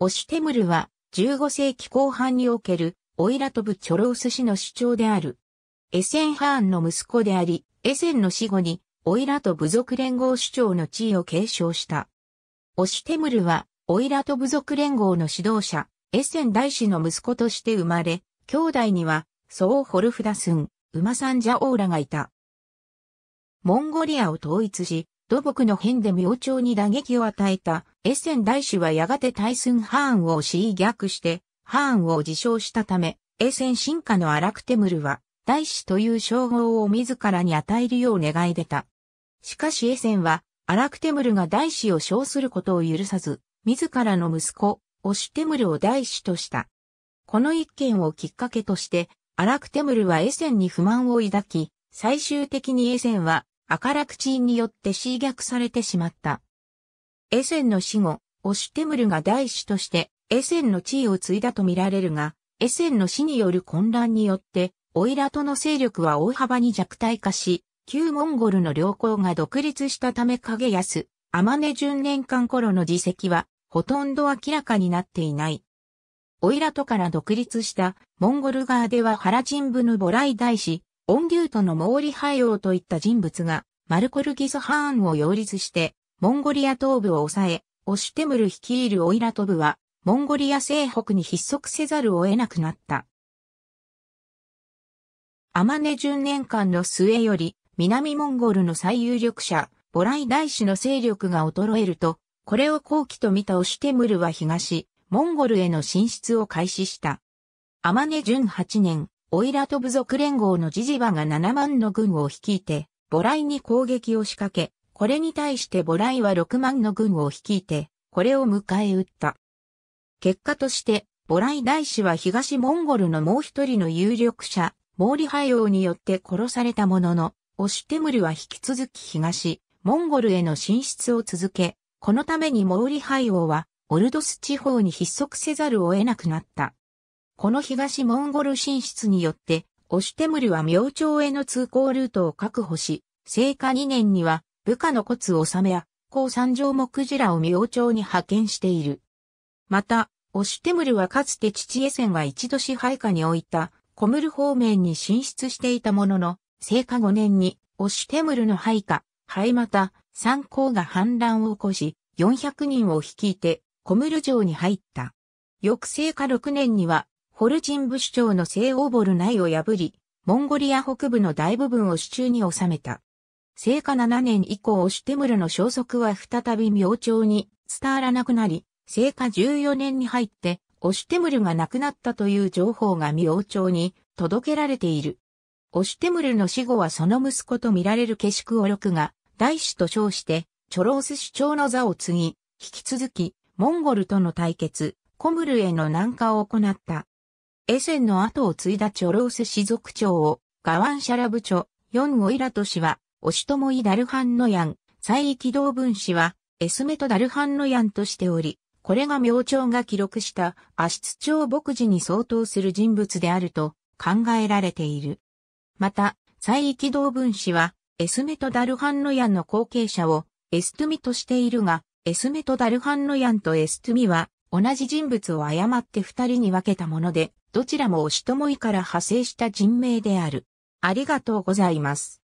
オシュテムルは15世紀後半におけるオイラトブ・チョロース氏の主張である。エセンハーンの息子であり、エセンの死後にオイラト部族連合主張の地位を継承した。オシュテムルはオイラト部族連合の指導者、エセン大師の息子として生まれ、兄弟にはソー・ホルフダスン、ウマサンジャオーラがいた。モンゴリアを統一し、土木の変で明朝に打撃を与えたエッセン大使はやがて大寸ハーンを死意逆して、ハーンを自称したため、エッセン進化のアラクテムルは、大使という称号を自らに与えるよう願い出た。しかしエセンは、アラクテムルが大使を称することを許さず、自らの息子、オシュテムルを大使とした。この一件をきっかけとして、アラクテムルはエセンに不満を抱き、最終的にエセンは、アカラクチンによって侵略されてしまった。エセンの死後、オシュテムルが大使としてエセンの地位を継いだと見られるが、エセンの死による混乱によって、オイラトの勢力は大幅に弱体化し、旧モンゴルの領港が独立したため影安、天音順年間頃の自責は、ほとんど明らかになっていない。オイラトから独立したモンゴル側では原ン部のボライ大使、オンギュートの毛利ハイオウといった人物が、マルコルギス・ハーンを擁立して、モンゴリア東部を抑え、オシュテムル率いるオイラト部は、モンゴリア西北に筆足せざるを得なくなった。アマネ10年間の末より、南モンゴルの最有力者、ボライ大使の勢力が衰えると、これを後期と見たオシュテムルは東、モンゴルへの進出を開始した。アマネ巡8年、オイラト部族連合のジジバが7万の軍を率いて、ボライに攻撃を仕掛け、これに対してボライは6万の軍を率いて、これを迎え撃った。結果として、ボライ大使は東モンゴルのもう一人の有力者、モーハイオウによって殺されたものの、オシュテムルは引き続き東、モンゴルへの進出を続け、このためにモーハイオウは、オルドス地方に筆足せざるを得なくなった。この東モンゴル進出によって、オシュテムルは明朝への通行ルートを確保し、聖火2年には部下の骨治めや、高上も目ジラを明朝に派遣している。また、オシュテムルはかつて父江線が一度支配下に置いた、コムル方面に進出していたものの、成果5年に、オシュテムルの配下、はいまた、三校が反乱を起こし、400人を率いて、コムル城に入った。翌成果6年には、ホルジン部首長の西オーボル内を破り、モンゴリア北部の大部分を手中に収めた。聖火7年以降オシュテムルの消息は再び明朝に伝わらなくなり、聖火14年に入ってオシュテムルが亡くなったという情報が明朝に届けられている。オシュテムルの死後はその息子と見られるケシクオロクが大使と称して、チョロース首長の座を継ぎ、引き続き、モンゴルとの対決、コムルへの南下を行った。エセンの後を継いだチョロース氏族長を、ガワンシャラ部長、ヨンゴイラト氏は、オシトモイ・ダルハンノヤン、再起動分子は、エスメト・ダルハンノヤンとしており、これが明朝が記録したアシツ朝牧寺に相当する人物であると考えられている。また、再起動分子は、エスメト・ダルハンノヤンの後継者をエストゥミとしているが、エスメト・ダルハンノヤンとエストゥミは、同じ人物を誤って二人に分けたもので、どちらもおしともいから派生した人名である。ありがとうございます。